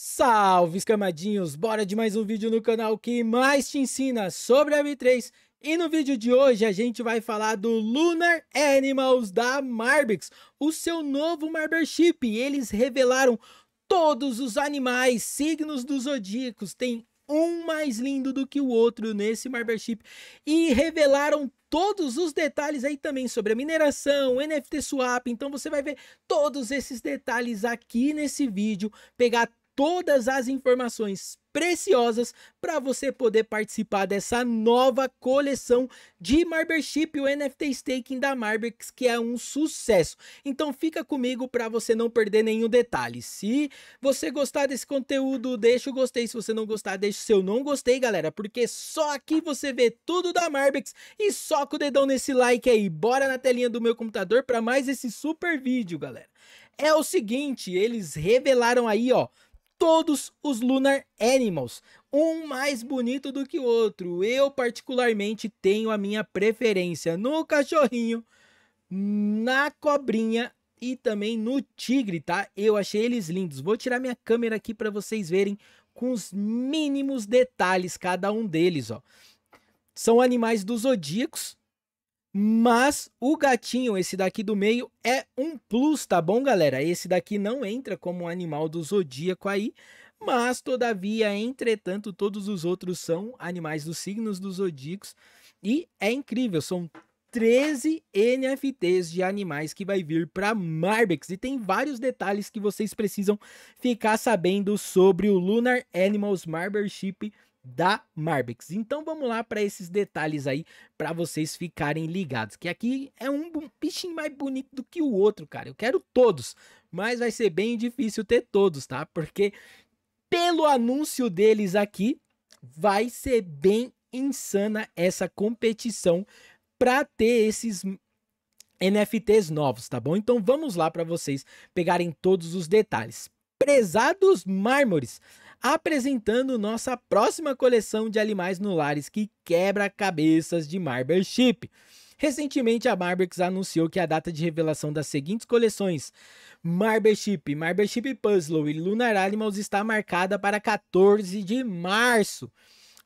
Salve, escamadinhos! Bora de mais um vídeo no canal que mais te ensina sobre a M3. E no vídeo de hoje a gente vai falar do Lunar Animals da Marbix, o seu novo Marbership. Eles revelaram todos os animais, signos dos zodíacos, tem um mais lindo do que o outro nesse Marbership. E revelaram todos os detalhes aí também sobre a mineração, NFT swap, então você vai ver todos esses detalhes aqui nesse vídeo, pegar todas as informações preciosas para você poder participar dessa nova coleção de Marbership, o NFT Staking da Marbex, que é um sucesso. Então fica comigo para você não perder nenhum detalhe. Se você gostar desse conteúdo, deixa o gostei. Se você não gostar, deixa o seu não gostei, galera, porque só aqui você vê tudo da Marbex e soca o dedão nesse like aí. Bora na telinha do meu computador para mais esse super vídeo, galera. É o seguinte, eles revelaram aí, ó, todos os Lunar Animals, um mais bonito do que o outro. Eu particularmente tenho a minha preferência no cachorrinho, na cobrinha e também no tigre, tá? Eu achei eles lindos. Vou tirar minha câmera aqui para vocês verem com os mínimos detalhes cada um deles, ó. São animais dos zodíacos, mas o gatinho, esse daqui do meio, é um plus, tá bom, galera? Esse daqui não entra como um animal do zodíaco aí, mas todavia, entretanto, todos os outros são animais dos signos dos zodíacos. E é incrível, são 13 NFTs de animais que vai vir para Marbex. E tem vários detalhes que vocês precisam ficar sabendo sobre o Lunar Animals Membership da Marbix. Então vamos lá para esses detalhes aí para vocês ficarem ligados, que aqui é um bichinho mais bonito do que o outro, cara. Eu quero todos, mas vai ser bem difícil ter todos, tá? Porque pelo anúncio deles aqui, vai ser bem insana essa competição para ter esses NFTs novos, tá bom? Então vamos lá para vocês pegarem todos os detalhes. Prezados mármores apresentando nossa próxima coleção de animais nulares que quebra cabeças de Marble Chip. Recentemente, a Marbex anunciou que a data de revelação das seguintes coleções Marbership, Marbership Puzzle e Lunar Animals está marcada para 14 de março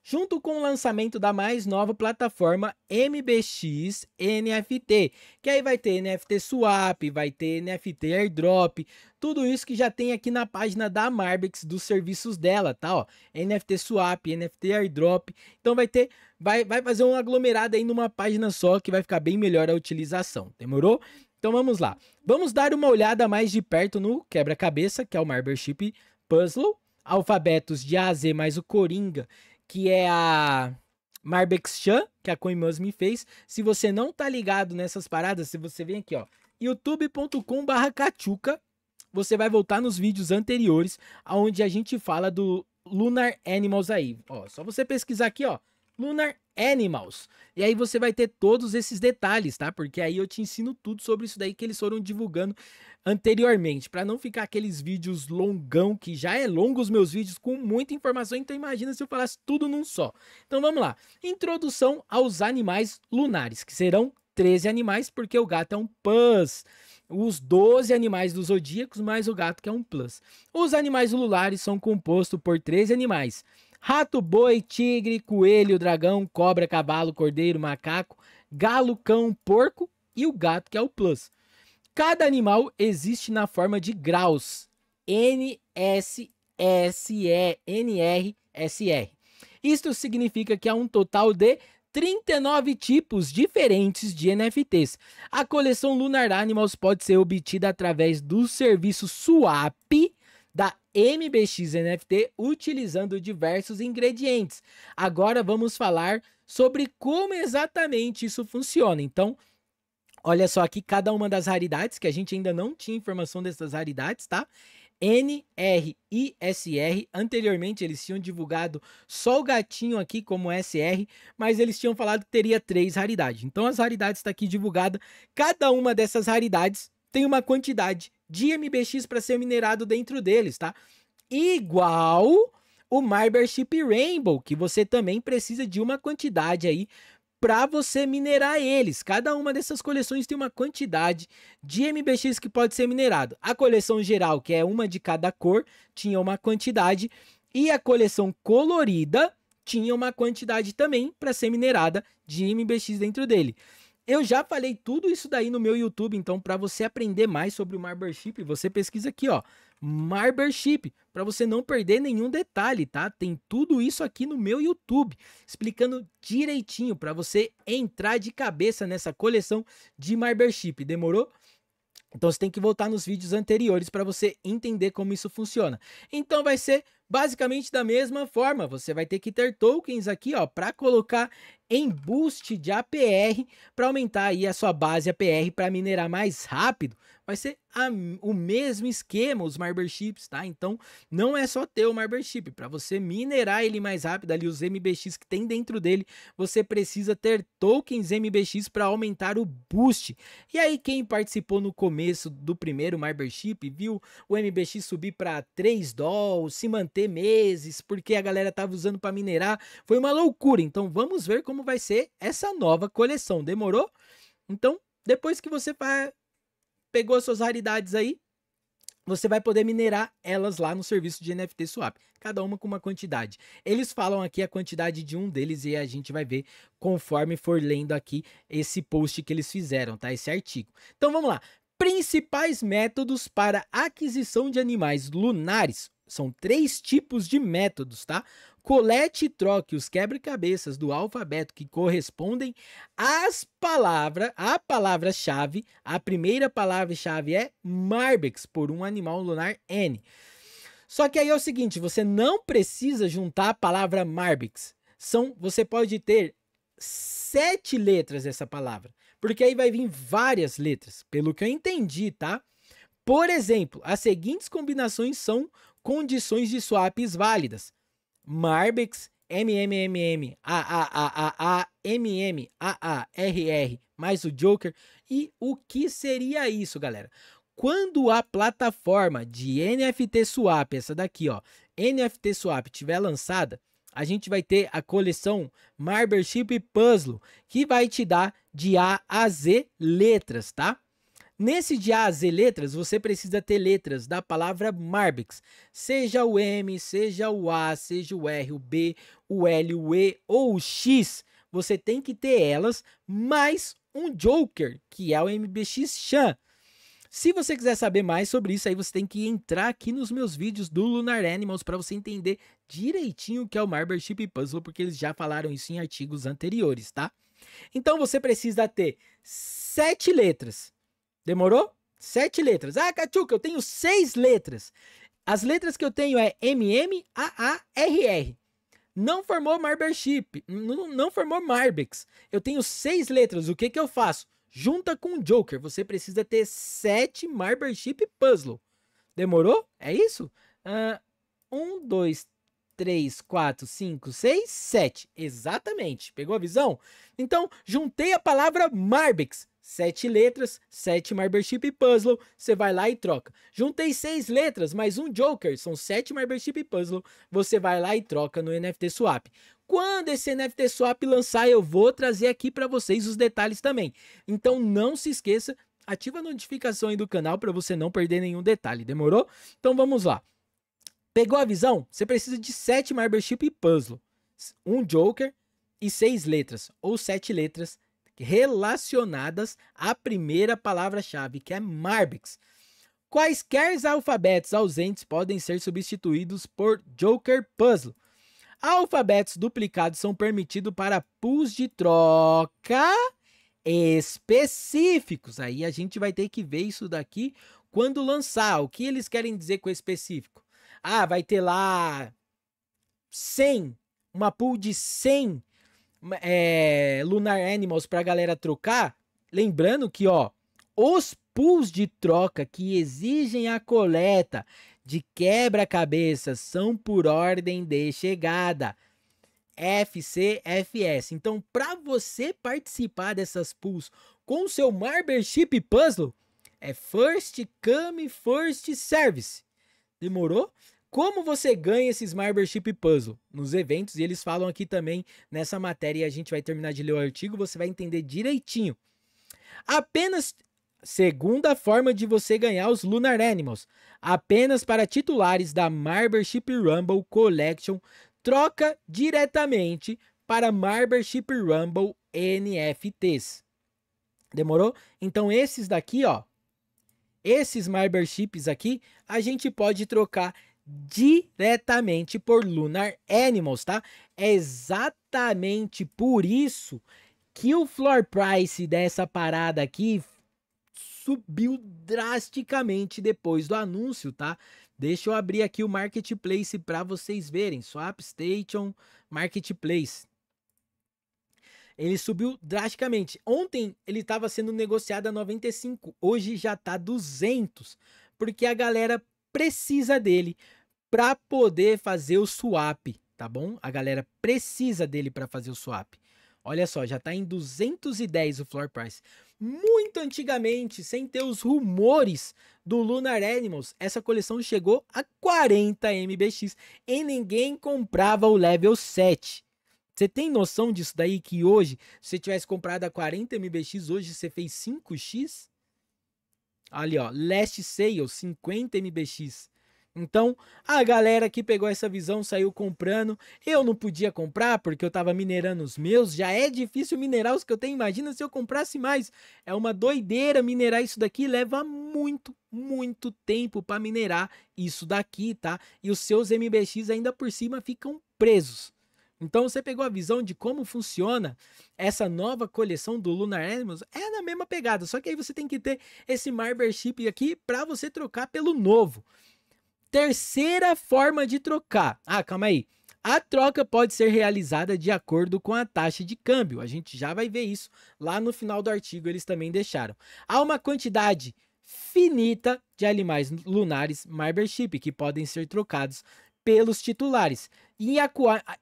junto com o lançamento da mais nova plataforma MBX NFT, que aí vai ter NFT Swap, vai ter NFT Airdrop, tudo isso que já tem aqui na página da Marbix dos serviços dela, tá? Ó, NFT Swap, NFT Airdrop, então vai ter, vai, vai fazer um aglomerado aí numa página só que vai ficar bem melhor a utilização, demorou? Então vamos lá. Vamos dar uma olhada mais de perto no quebra-cabeça, que é o Marbership Puzzle. Alfabetos de A a Z mais o Coringa que é a Marbex Chan, que a CoinMus me fez. Se você não tá ligado nessas paradas, se você vem aqui, ó, youtube.com.br cachuca, você vai voltar nos vídeos anteriores, aonde a gente fala do Lunar Animals aí. Ó, só você pesquisar aqui, ó, Lunar Animals. E aí você vai ter todos esses detalhes, tá? Porque aí eu te ensino tudo sobre isso daí que eles foram divulgando anteriormente, para não ficar aqueles vídeos longão que já é longo os meus vídeos com muita informação, então imagina se eu falasse tudo num só. Então vamos lá. Introdução aos animais lunares, que serão 13 animais porque o gato é um pus os 12 animais dos zodíacos mais o gato, que é um plus. Os animais lunares são compostos por 13 animais: Rato, boi, tigre, coelho, dragão, cobra, cavalo, cordeiro, macaco, galo, cão, porco e o gato, que é o plus. Cada animal existe na forma de graus. N, S, S, E, N, R, S, R. Isto significa que há um total de 39 tipos diferentes de NFTs. A coleção Lunar Animals pode ser obtida através do serviço Swap, da MBX NFT utilizando diversos ingredientes. Agora vamos falar sobre como exatamente isso funciona. Então, olha só aqui cada uma das raridades, que a gente ainda não tinha informação dessas raridades, tá? NRISR. Anteriormente eles tinham divulgado só o gatinho aqui como SR, mas eles tinham falado que teria três raridades. Então as raridades está aqui divulgada. Cada uma dessas raridades tem uma quantidade de MBX para ser minerado dentro deles, tá? Igual o Ship Rainbow, que você também precisa de uma quantidade aí para você minerar eles. Cada uma dessas coleções tem uma quantidade de MBX que pode ser minerado. A coleção geral, que é uma de cada cor, tinha uma quantidade, e a coleção colorida tinha uma quantidade também para ser minerada de MBX dentro dele. Eu já falei tudo isso daí no meu YouTube, então para você aprender mais sobre o Marbership, você pesquisa aqui, ó, Marbership, para você não perder nenhum detalhe, tá? Tem tudo isso aqui no meu YouTube, explicando direitinho para você entrar de cabeça nessa coleção de Marbership. Demorou? Então você tem que voltar nos vídeos anteriores para você entender como isso funciona. Então vai ser basicamente da mesma forma, você vai ter que ter tokens aqui, ó, para colocar em boost de APR para aumentar aí a sua base APR para minerar mais rápido. Vai ser a, o mesmo esquema os chips tá? Então não é só ter o chip para você minerar ele mais rápido ali os MBX que tem dentro dele, você precisa ter tokens MBX para aumentar o boost. E aí quem participou no começo do primeiro chip viu o MBX subir para 3 dólares, se manter meses, porque a galera tava usando para minerar, foi uma loucura. Então vamos ver como como vai ser essa nova coleção. Demorou? Então, depois que você pegou as suas raridades aí, você vai poder minerar elas lá no serviço de NFT Swap, cada uma com uma quantidade. Eles falam aqui a quantidade de um deles e a gente vai ver conforme for lendo aqui esse post que eles fizeram, tá? Esse artigo. Então vamos lá. Principais métodos para aquisição de animais lunares são três tipos de métodos, tá? Colete e troque os quebra-cabeças do alfabeto que correspondem às palavras, à palavra-chave. A primeira palavra-chave é Marbex, por um animal lunar N. Só que aí é o seguinte, você não precisa juntar a palavra Marbex. São, você pode ter sete letras essa palavra, porque aí vai vir várias letras, pelo que eu entendi, tá? Por exemplo, as seguintes combinações são condições de swaps válidas. Marbex, MMMM, AAAAA, MM, mais o Joker. E o que seria isso, galera? Quando a plataforma de NFT Swap, essa daqui, ó, NFT Swap tiver lançada, a gente vai ter a coleção Marbership Puzzle, que vai te dar de A a Z letras, tá? Nesse de As e letras, você precisa ter letras da palavra Marbix, seja o M, seja o A, seja o R, o B, o L, o E ou o X. Você tem que ter elas mais um Joker, que é o MBX Chan. Se você quiser saber mais sobre isso, aí você tem que entrar aqui nos meus vídeos do Lunar Animals para você entender direitinho o que é o Marble Chip Puzzle, porque eles já falaram isso em artigos anteriores, tá? Então você precisa ter sete letras Demorou? Sete letras. Ah, Cachuca, eu tenho seis letras. As letras que eu tenho é MMAARR. Não formou Marbership, não, formou Marbex. Eu tenho seis letras, o que, que eu faço? Junta com o Joker, você precisa ter sete Marbership Puzzle. Demorou? É isso? Uh, um, dois, três, quatro, cinco, seis, sete. Exatamente. Pegou a visão? Então, juntei a palavra Marbex sete letras, sete Membership Puzzle, você vai lá e troca. Juntei seis letras, mais um Joker, são sete Membership Puzzle, você vai lá e troca no NFT Swap. Quando esse NFT Swap lançar, eu vou trazer aqui para vocês os detalhes também. Então não se esqueça, ativa a notificação aí do canal para você não perder nenhum detalhe, demorou? Então vamos lá. Pegou a visão? Você precisa de sete Membership Puzzle, um Joker e seis letras, ou sete letras, relacionadas à primeira palavra-chave, que é Marbix. Quaisquer alfabetos ausentes podem ser substituídos por Joker Puzzle. Alfabetos duplicados são permitidos para pools de troca específicos. Aí a gente vai ter que ver isso daqui quando lançar. O que eles querem dizer com específico? Ah, vai ter lá 100, uma pool de 100 é, Lunar Animals pra galera trocar, lembrando que, ó, os pools de troca que exigem a coleta de quebra-cabeças são por ordem de chegada. FCFS. Então, para você participar dessas pools com seu Marbership puzzle, é first come, first service. Demorou? Como você ganha esses membership puzzle nos eventos? E eles falam aqui também nessa matéria e a gente vai terminar de ler o artigo, você vai entender direitinho. Apenas segunda forma de você ganhar os Lunar Animals, apenas para titulares da Marbership Rumble Collection, troca diretamente para Marbership Rumble NFTs. Demorou? Então esses daqui, ó, esses Marberships aqui, a gente pode trocar diretamente por Lunar Animals, tá? É exatamente por isso que o floor price dessa parada aqui subiu drasticamente depois do anúncio, tá? Deixa eu abrir aqui o marketplace para vocês verem. Swap Station Marketplace. Ele subiu drasticamente. Ontem ele estava sendo negociado a 95, hoje já tá 200, porque a galera precisa dele para poder fazer o swap, tá bom? A galera precisa dele para fazer o swap. Olha só, já está em 210 o floor price. Muito antigamente, sem ter os rumores do Lunar Animals, essa coleção chegou a 40 MBX e ninguém comprava o level 7. Você tem noção disso daí que hoje, se você tivesse comprado a 40 MBX, hoje você fez 5x? Ali ó, Last Sale 50 MBX. Então, a galera que pegou essa visão saiu comprando. Eu não podia comprar porque eu tava minerando os meus. Já é difícil minerar os que eu tenho. Imagina se eu comprasse mais. É uma doideira minerar isso daqui. Leva muito, muito tempo para minerar isso daqui, tá? E os seus MBX ainda por cima ficam presos. Então você pegou a visão de como funciona essa nova coleção do Lunar Animals, é na mesma pegada, só que aí você tem que ter esse Chip aqui para você trocar pelo novo. Terceira forma de trocar. Ah, calma aí. A troca pode ser realizada de acordo com a taxa de câmbio. A gente já vai ver isso lá no final do artigo, eles também deixaram. Há uma quantidade finita de animais lunares Marbership que podem ser trocados pelos titulares. E a,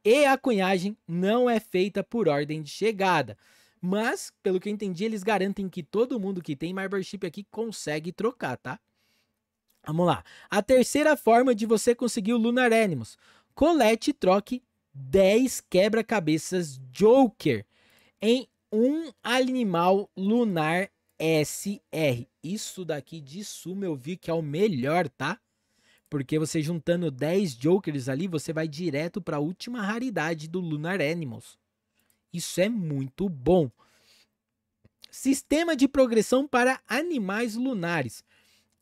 e a cunhagem não é feita por ordem de chegada. Mas, pelo que eu entendi, eles garantem que todo mundo que tem Marbership aqui consegue trocar, tá? Vamos lá. A terceira forma de você conseguir o Lunar Animals. Colete e troque 10 quebra-cabeças Joker em um animal lunar SR. Isso daqui de suma eu vi que é o melhor, tá? Porque você juntando 10 Jokers ali, você vai direto para a última raridade do Lunar Animals. Isso é muito bom. Sistema de progressão para animais lunares.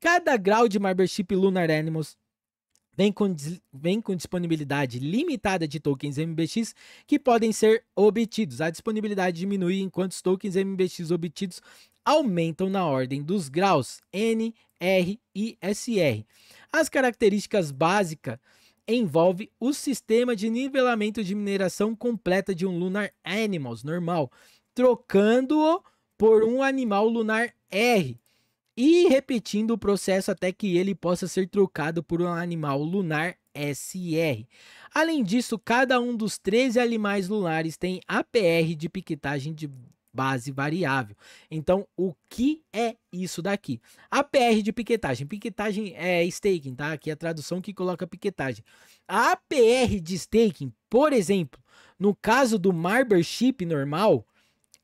Cada grau de membership Lunar Animals vem com, vem com disponibilidade limitada de tokens MBX que podem ser obtidos. A disponibilidade diminui enquanto os tokens MBX obtidos aumentam na ordem dos graus N, R e SR. As características básicas envolve o sistema de nivelamento de mineração completa de um Lunar Animals normal, trocando-o por um animal lunar R e repetindo o processo até que ele possa ser trocado por um animal lunar SR. Além disso, cada um dos 13 animais lunares tem APR de piquetagem de base variável. Então, o que é isso daqui? APR de piquetagem. Piquetagem é staking, tá? Aqui é a tradução que coloca piquetagem. A APR de staking, por exemplo, no caso do Chip normal,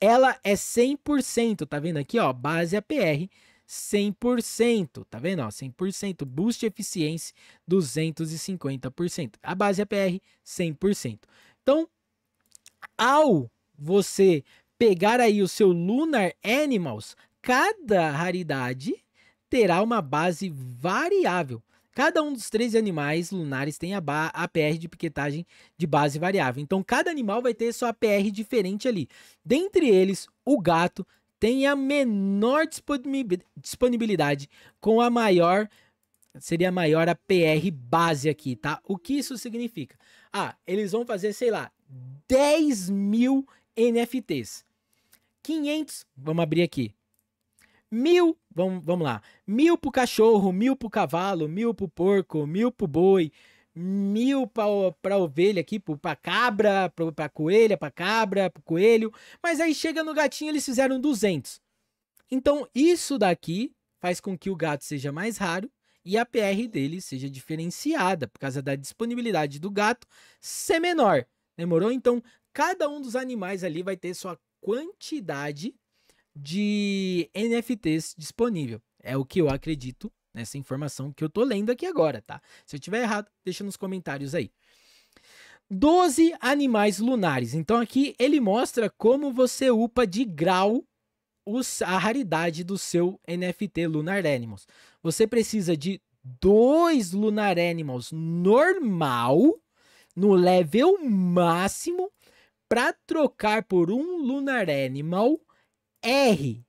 ela é 100%, tá vendo aqui, ó, base APR 100%, tá vendo? Ó, 100%, boost eficiência 250%, a base APR é 100%. Então, ao você pegar aí o seu Lunar Animals, cada raridade terá uma base variável. Cada um dos três animais lunares tem a, a PR de piquetagem de base variável. Então, cada animal vai ter sua PR diferente ali. Dentre eles, o gato tem a menor disponibilidade com a maior seria a maior a PR base aqui, tá? O que isso significa? Ah, eles vão fazer, sei lá, 10 mil NFTs. 500, vamos abrir aqui. Mil, vamos, vamos lá. Mil pro cachorro, mil pro cavalo, mil pro porco, mil pro boi, mil para ovelha aqui, para cabra, para coelha, para cabra, para coelho. Mas aí chega no gatinho eles fizeram 200. Então isso daqui faz com que o gato seja mais raro e a PR dele seja diferenciada por causa da disponibilidade do gato ser menor. Demorou? Então cada um dos animais ali vai ter sua quantidade de NFTs disponível. É o que eu acredito nessa informação que eu tô lendo aqui agora, tá? Se eu tiver errado, deixa nos comentários aí. 12 animais lunares. Então aqui ele mostra como você upa de grau os, a raridade do seu NFT Lunar Animals. Você precisa de dois Lunar Animals normal no level máximo para trocar por um Lunar Animal R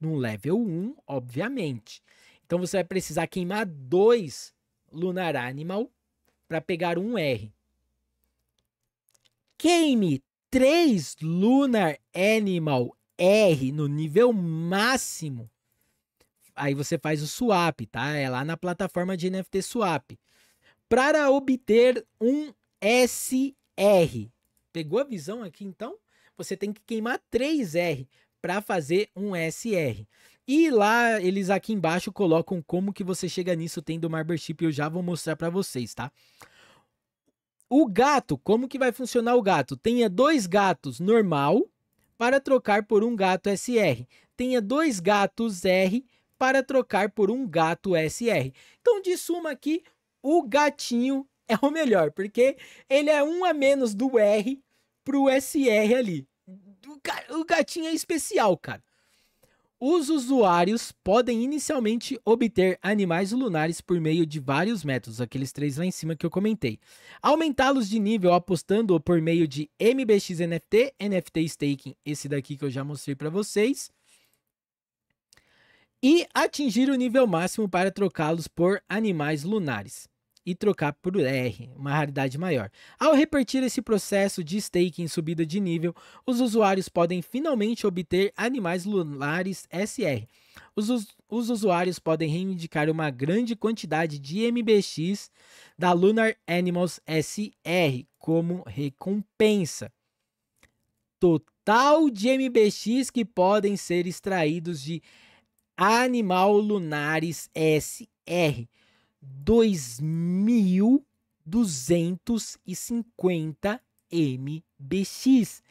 no level 1, obviamente. Então você vai precisar queimar dois Lunar Animal para pegar um R. Queime três Lunar Animal R no nível máximo. Aí você faz o swap, tá? É lá na plataforma de NFT swap. Para obter um SR. Pegou a visão aqui então? Você tem que queimar três R para fazer um SR. E lá eles aqui embaixo colocam como que você chega nisso tendo membership, eu já vou mostrar para vocês, tá? O gato, como que vai funcionar o gato? Tenha dois gatos normal para trocar por um gato SR. Tenha dois gatos R para trocar por um gato SR. Então, de suma aqui, o gatinho é o melhor, porque ele é um a menos do R pro SR ali. O gatinho é especial, cara. Os usuários podem inicialmente obter animais lunares por meio de vários métodos, aqueles três lá em cima que eu comentei. Aumentá-los de nível apostando por meio de MBX NFT, NFT Staking, esse daqui que eu já mostrei para vocês. E atingir o nível máximo para trocá-los por animais lunares e trocar por R, uma raridade maior. Ao repetir esse processo de stake em subida de nível, os usuários podem finalmente obter animais lunares SR. Os, us os usuários podem reivindicar uma grande quantidade de MBX da Lunar Animals SR como recompensa. Total de MBX que podem ser extraídos de Animal Lunares SR. 2.250 MBX.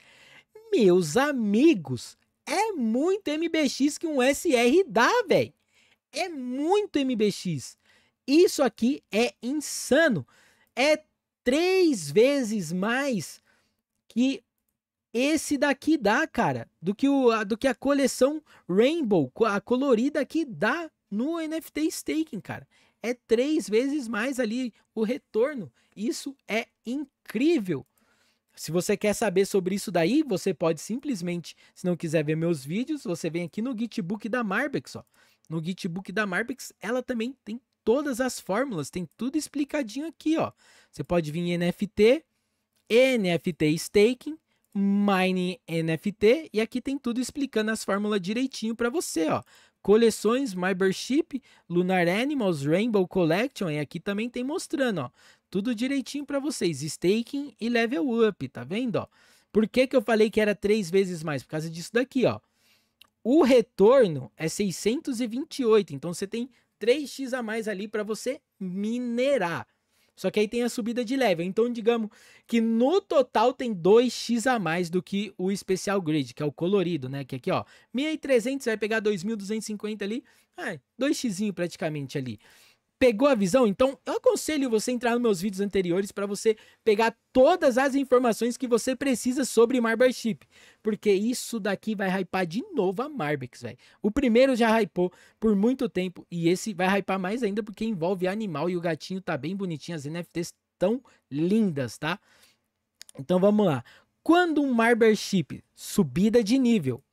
Meus amigos, é muito MBX que um SR dá, velho. É muito MBX. Isso aqui é insano. É três vezes mais que esse daqui dá, cara, do que, o, do que a coleção Rainbow, a colorida que dá no NFT Staking, cara é três vezes mais ali o retorno. Isso é incrível. Se você quer saber sobre isso daí, você pode simplesmente, se não quiser ver meus vídeos, você vem aqui no Gitbook da Marbex, ó. No Gitbook da Marbex, ela também tem todas as fórmulas, tem tudo explicadinho aqui, ó. Você pode vir em NFT, NFT staking, mining NFT e aqui tem tudo explicando as fórmulas direitinho para você, ó coleções, Membership, Lunar Animals, Rainbow Collection, e aqui também tem mostrando, ó, tudo direitinho para vocês, staking e level up, tá vendo, ó? Por que, que eu falei que era três vezes mais? Por causa disso daqui, ó. O retorno é 628, então você tem 3x a mais ali para você minerar. Só que aí tem a subida de level. Então, digamos que no total tem 2x a mais do que o especial grid, que é o colorido, né? Que aqui, ó, 1.300, vai pegar 2.250 ali. É, 2 x praticamente ali. Pegou a visão? Então, eu aconselho você a entrar nos meus vídeos anteriores para você pegar todas as informações que você precisa sobre Marbership. Porque isso daqui vai hypar de novo a Marbex, velho. O primeiro já hypou por muito tempo e esse vai hypar mais ainda porque envolve animal e o gatinho tá bem bonitinho, as NFTs tão lindas, tá? Então vamos lá. Quando um Marbership subida de nível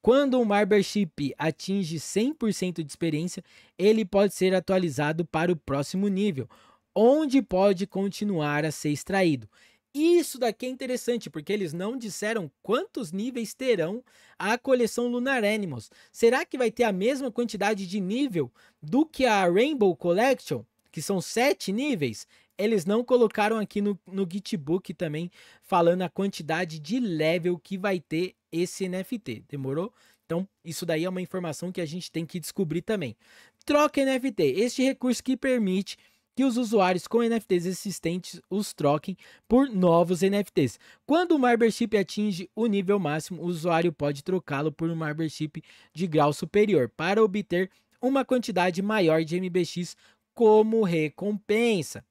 quando o membership atinge 100% de experiência, ele pode ser atualizado para o próximo nível, onde pode continuar a ser extraído. Isso daqui é interessante, porque eles não disseram quantos níveis terão a coleção Lunar Animals. Será que vai ter a mesma quantidade de nível do que a Rainbow Collection, que são sete níveis? Eles não colocaram aqui no, no Gitbook também, falando a quantidade de level que vai ter esse NFT, demorou? Então, isso daí é uma informação que a gente tem que descobrir também. Troca NFT, este recurso que permite que os usuários com NFTs existentes os troquem por novos NFTs. Quando o membership atinge o nível máximo, o usuário pode trocá-lo por um membership de grau superior para obter uma quantidade maior de MBX como recompensa.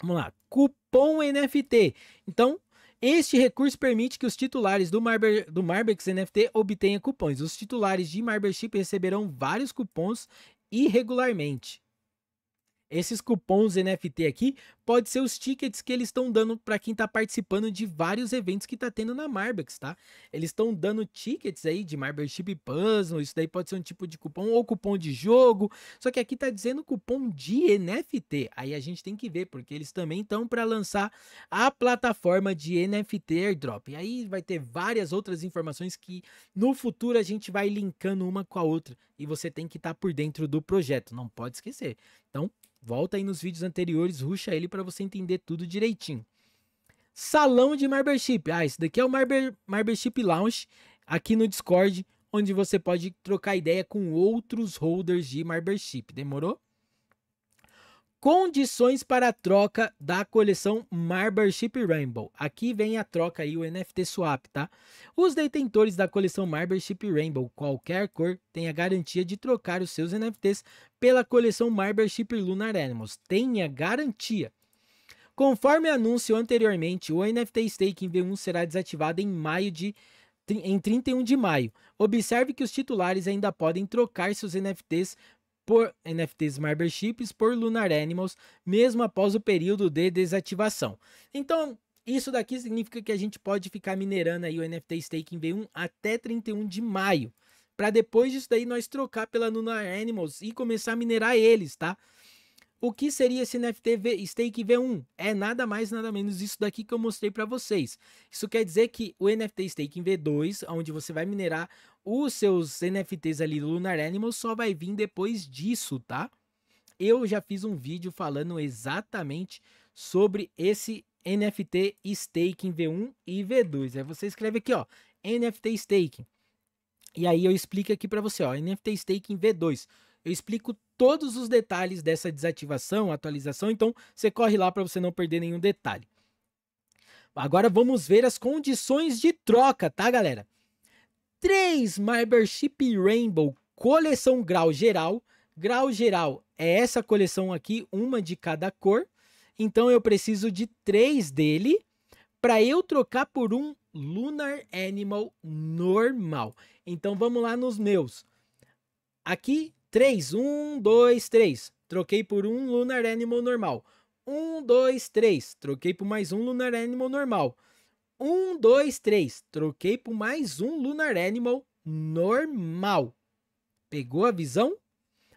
Vamos lá, cupom NFT. Então, este recurso permite que os titulares do, Marber, do Marbex NFT obtenham cupons. Os titulares de Marbership receberão vários cupons irregularmente. Esses cupons NFT aqui pode ser os tickets que eles estão dando para quem está participando de vários eventos que está tendo na Marbex, tá? Eles estão dando tickets aí de Marbership Puzzle, isso daí pode ser um tipo de cupom ou cupom de jogo, só que aqui está dizendo cupom de NFT. Aí a gente tem que ver porque eles também estão para lançar a plataforma de NFT Airdrop. E aí vai ter várias outras informações que no futuro a gente vai linkando uma com a outra e você tem que estar tá por dentro do projeto, não pode esquecer. Então, volta aí nos vídeos anteriores, ruxa ele para você entender tudo direitinho. Salão de marbership Ah, isso daqui é o marbership Lounge aqui no Discord, onde você pode trocar ideia com outros holders de marbership Demorou? condições para a troca da coleção Marbership Rainbow. Aqui vem a troca aí, o NFT Swap, tá? Os detentores da coleção Marbership Rainbow, qualquer cor, têm a garantia de trocar os seus NFTs pela coleção Marbership Lunar Animals. Tenha garantia. Conforme anúncio anteriormente, o NFT Staking V1 será desativado em maio de em 31 de maio. Observe que os titulares ainda podem trocar seus NFTs por NFTs memberships por Lunar Animals, mesmo após o período de desativação. Então, isso daqui significa que a gente pode ficar minerando aí o NFT Staking V1 até 31 de maio, para depois disso daí nós trocar pela Lunar Animals e começar a minerar eles, tá? O que seria esse NFT v Stake V1? É nada mais, nada menos isso daqui que eu mostrei para vocês. Isso quer dizer que o NFT Staking V2, onde você vai minerar os seus NFTs ali do Lunar Animal, só vai vir depois disso, tá? Eu já fiz um vídeo falando exatamente sobre esse NFT Staking V1 e V2. Aí você escreve aqui, ó, NFT Staking. E aí eu explico aqui para você, ó, NFT Staking V2. Eu explico todos os detalhes dessa desativação, atualização, então você corre lá para você não perder nenhum detalhe. Agora vamos ver as condições de troca, tá, galera? 3 Membership Rainbow coleção grau geral. Grau geral é essa coleção aqui, uma de cada cor. Então eu preciso de três dele para eu trocar por um Lunar Animal normal. Então vamos lá nos meus. Aqui 3, 1, 2, 3. Troquei por um Lunar Animal normal. 1, 2, 3. Troquei por mais um Lunar Animal normal. 1, 2, 3. Troquei por mais um Lunar Animal normal. Pegou a visão?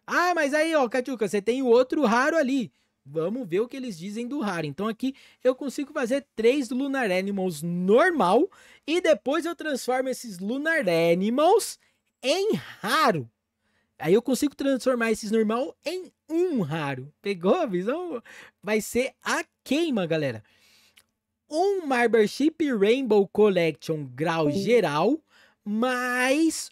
Ah, mas aí, ó, Catiuca, você tem o outro raro ali. Vamos ver o que eles dizem do raro. Então aqui eu consigo fazer três Lunar Animals normal e depois eu transformo esses Lunar Animals em raro. Aí eu consigo transformar esses normal em um raro. Pegou a visão? Vai ser a queima, galera. Um Marbership Rainbow Collection grau hum. geral, mais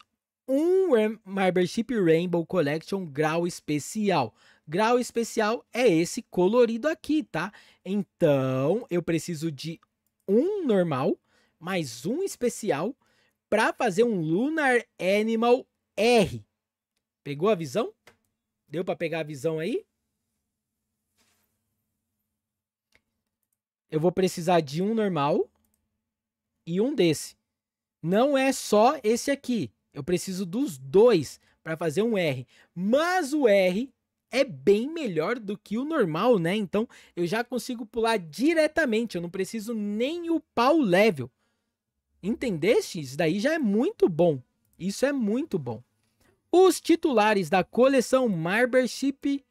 um Marbership Rainbow Collection grau especial. Grau especial é esse colorido aqui, tá? Então, eu preciso de um normal, mais um especial, para fazer um Lunar Animal R. Pegou a visão? Deu para pegar a visão aí? Eu vou precisar de um normal e um desse. Não é só esse aqui. Eu preciso dos dois para fazer um R. Mas o R é bem melhor do que o normal, né? Então eu já consigo pular diretamente. Eu não preciso nem upar o level. Entendeste? Isso daí já é muito bom. Isso é muito bom. Os titulares da coleção Marbership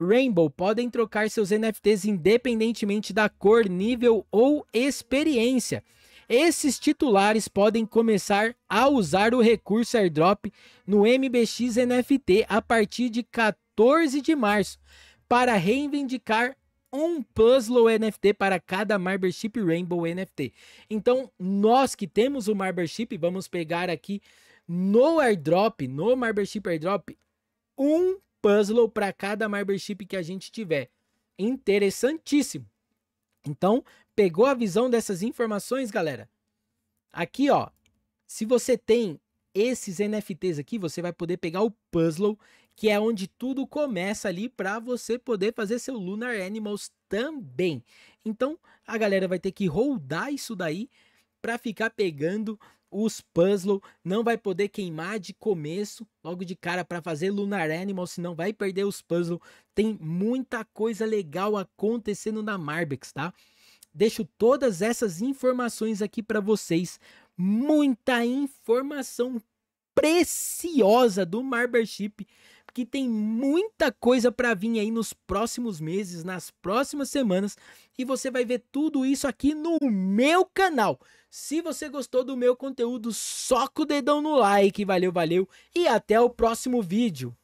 Rainbow podem trocar seus NFTs independentemente da cor, nível ou experiência. Esses titulares podem começar a usar o recurso airdrop no MBX NFT a partir de 14 de março para reivindicar um puzzle NFT para cada Marbership Rainbow NFT. Então, nós que temos o Marbership vamos pegar aqui no airdrop, no membership airdrop, um puzzle para cada membership que a gente tiver. Interessantíssimo. Então, pegou a visão dessas informações, galera? Aqui, ó, se você tem esses NFTs aqui, você vai poder pegar o puzzle, que é onde tudo começa ali para você poder fazer seu Lunar Animals também. Então, a galera vai ter que rodar isso daí para ficar pegando os puzzles, não vai poder queimar de começo, logo de cara para fazer Lunar Animal, senão vai perder os puzzles. Tem muita coisa legal acontecendo na Marbex, tá? Deixo todas essas informações aqui para vocês. Muita informação preciosa do Marbership que tem muita coisa para vir aí nos próximos meses, nas próximas semanas, e você vai ver tudo isso aqui no meu canal. Se você gostou do meu conteúdo, soca o dedão no like, valeu, valeu, e até o próximo vídeo.